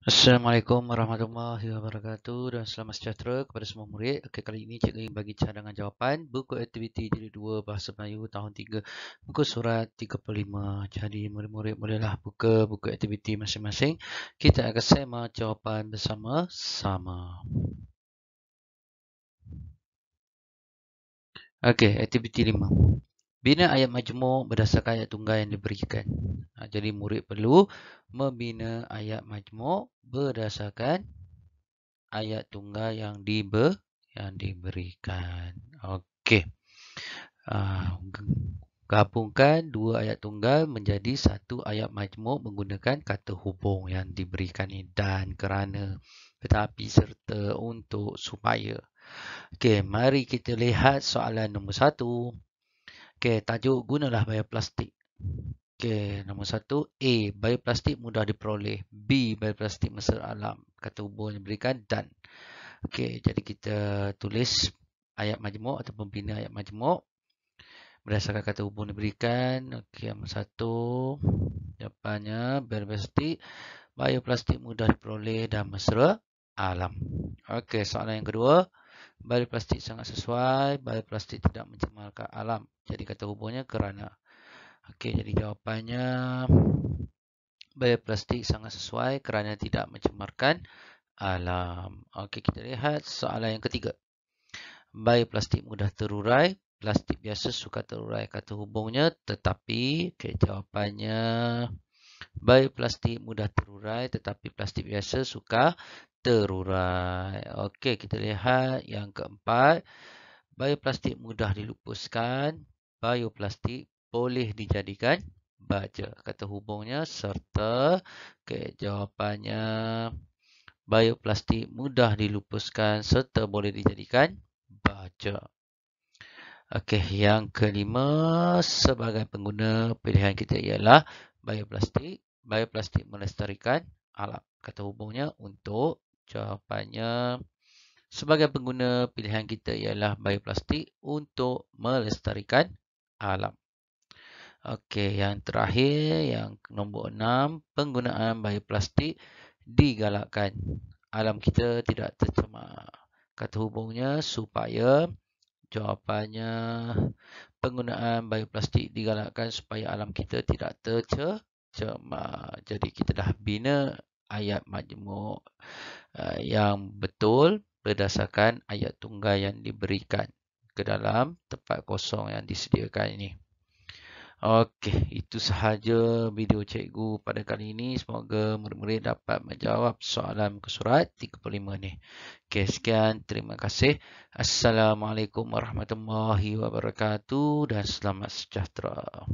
Assalamualaikum warahmatullahi wabarakatuh dan selamat sejahtera kepada semua murid. Okey kali ini cikgu ingin bagi cadangan jawapan buku aktiviti jilid 2 bahasa Melayu tahun 3 muka surat 35. Jadi murid-murid bolehlah buka buku aktiviti masing-masing. Kita akan sama jawapan bersama-sama. Okey, aktiviti Bina ayat majmuk berdasarkan ayat tunggal yang diberikan. Ha, jadi murid perlu membina ayat majmuk berdasarkan ayat tunggal yang diber yang diberikan. Okey. Ha, gabungkan dua ayat tunggal menjadi satu ayat majmuk menggunakan kata hubung yang diberikan ini dan kerana tetapi serta untuk supaya. Okey, mari kita lihat soalan nombor satu. Okey, tajuk gunalah bioplastik. Okey, nombor satu. A. Bioplastik mudah diperoleh. B. Bioplastik mesra alam. Kata hubungan yang diberikan. Dan. Okey, jadi kita tulis ayat majmuk atau bina ayat majmuk. Berdasarkan kata hubungan yang diberikan. Okey, nombor satu. Jawapannya, bioplastik. Bioplastik mudah diperoleh dan mesra alam. Okey, soalan yang kedua. Okey plastik sangat sesuai, plastik tidak mencemarkan alam. Jadi kata hubungnya kerana. Okey, jadi jawapannya plastik sangat sesuai kerana tidak mencemarkan alam. Okey, kita lihat soalan yang ketiga. plastik mudah terurai, plastik biasa suka terurai kata hubungnya tetapi okay, jawapannya plastik mudah terurai tetapi plastik biasa suka terurai. Okey, kita lihat yang keempat. Bioplastik mudah dilupuskan. Bioplastik boleh dijadikan baja. Kata hubungnya serta. Okey, jawapannya. Bioplastik mudah dilupuskan serta boleh dijadikan baja. Okey, yang kelima. Sebagai pengguna, pilihan kita ialah bioplastik. Bioplastik melestarikan alam. Kata hubungnya untuk Jawapannya, sebagai pengguna, pilihan kita ialah bioplastik untuk melestarikan alam. Okey, yang terakhir, yang nombor enam, penggunaan bioplastik digalakkan. Alam kita tidak tercemar. Kata hubungnya supaya jawapannya penggunaan bioplastik digalakkan supaya alam kita tidak tercemar. Jadi kita dah bina ayat majmuk eh, yang betul berdasarkan ayat tunggal yang diberikan ke dalam tempat kosong yang disediakan ini. Okey, itu sahaja video cikgu pada kali ini. Semoga murid-murid dapat menjawab soalan muka surat 35 ini. Okey, sekian. Terima kasih. Assalamualaikum warahmatullahi wabarakatuh dan selamat sejahtera.